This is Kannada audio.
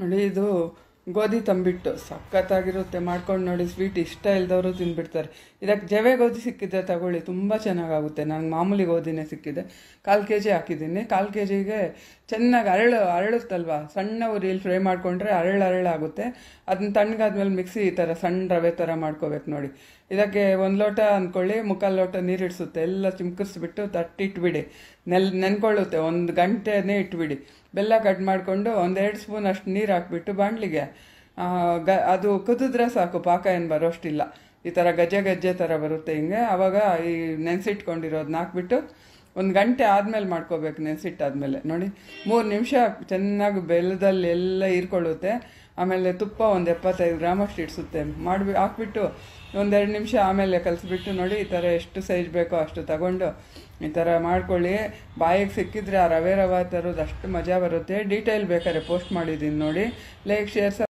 ನೋಡಿ ಇದು ಗೋಧಿ ತಂಬಿಟ್ಟು ಸಖತ್ತಾಗಿರುತ್ತೆ ಮಾಡ್ಕೊಂಡು ನೋಡಿ ಸ್ವೀಟ್ ಇಷ್ಟ ಇಲ್ದವರು ತಿಂದ್ಬಿಡ್ತಾರೆ ಇದಕ್ಕೆ ಜವೆ ಗೋಧಿ ಸಿಕ್ಕಿದ್ರೆ ತಗೊಳ್ಳಿ ತುಂಬ ಚೆನ್ನಾಗಾಗುತ್ತೆ ನಾನು ಮಾಮೂಲಿ ಗೋಧಿನೇ ಸಿಕ್ಕಿದೆ ಕಾಲು ಕೆ ಜಿ ಹಾಕಿದ್ದೀನಿ ಕಾಲು ಕೆ ಜಿಗೆ ಚೆನ್ನಾಗಿ ಅರಳು ಅರಳುತ್ತಲ್ವ ಸಣ್ಣ ಉರಿಯಲ್ಲಿ ಫ್ರೈ ಮಾಡಿಕೊಂಡ್ರೆ ಅರಳು ಅರಳಾಗುತ್ತೆ ಅದನ್ನ ತಣ್ಣಗಾದ್ಮೇಲೆ ಮಿಕ್ಸಿ ಈ ಥರ ಸಣ್ಣ ರವೆ ಥರ ಮಾಡ್ಕೋಬೇಕು ನೋಡಿ ಇದಕ್ಕೆ ಒಂದು ಲೋಟ ಅಂದ್ಕೊಳ್ಳಿ ಮುಕ್ಕಾಲು ಲೋಟ ನೀರಿಡಿಸುತ್ತೆ ಎಲ್ಲ ಚಿಮ್ಕಿಸ್ಬಿಟ್ಟು ತಟ್ಟಿಟ್ಬಿಡಿ ನೆಲ್ ನೆನ್ಕೊಳ್ಳುತ್ತೆ ಒಂದು ಗಂಟೆನೇ ಇಟ್ಬಿಡಿ ಬೆಲ್ಲ ಕಟ್ ಮಾಡಿಕೊಂಡು ಒಂದೆರಡು ಸ್ಪೂನ್ ಅಷ್ಟು ನೀರು ಹಾಕ್ಬಿಟ್ಟು ಬಾಣಲಿಗೆ ಗ ಅದು ಕುದಿದ್ರೆ ಸಾಕು ಪಾಕ ಏನು ಬರೋಷ್ಟಿಲ್ಲ ಈ ಥರ ಗಜ್ಜೆ ಗಜ್ಜೆ ಥರ ಬರುತ್ತೆ ಹಿಂಗೆ ಆವಾಗ ಈ ನೆನೆಸಿಟ್ಕೊಂಡಿರೋದನ್ನ ಹಾಕ್ಬಿಟ್ಟು ಒಂದು ಗಂಟೆ ಆದಮೇಲೆ ಮಾಡ್ಕೋಬೇಕು ನೆನೆಸಿಟ್ಟಾದ್ಮೇಲೆ ನೋಡಿ ಮೂರು ನಿಮಿಷ ಚೆನ್ನಾಗಿ ಬೆಲ್ಲದಲ್ಲಿ ಎಲ್ಲ ಹೀರ್ಕೊಳ್ಳುತ್ತೆ ಆಮೇಲೆ ತುಪ್ಪ ಒಂದು ಎಪ್ಪತ್ತೈದು ಗ್ರಾಮ್ ಅಷ್ಟು ಇಡಿಸುತ್ತೆ ಮಾಡಿಬಿ ಹಾಕ್ಬಿಟ್ಟು ಒಂದೆರಡು ನಿಮಿಷ ಆಮೇಲೆ ಕಲಸಿಬಿಟ್ಟು ನೋಡಿ ಈ ಥರ ಎಷ್ಟು ಸೈಜ್ ಬೇಕೋ ಅಷ್ಟು ತಗೊಂಡು ಈ ಥರ ಮಾಡ್ಕೊಳ್ಳಿ ಬಾಯಿಗೆ ಸಿಕ್ಕಿದ್ರೆ ಆ ರವೆ ರವ ತರೋದು ಅಷ್ಟು ಮಜಾ ಬರುತ್ತೆ ಡೀಟೇಲ್ ಬೇಕಾದ್ರೆ ಪೋಸ್ಟ್ ಮಾಡಿದ್ದೀನಿ ನೋಡಿ ಲೈಕ್ ಶೇರ್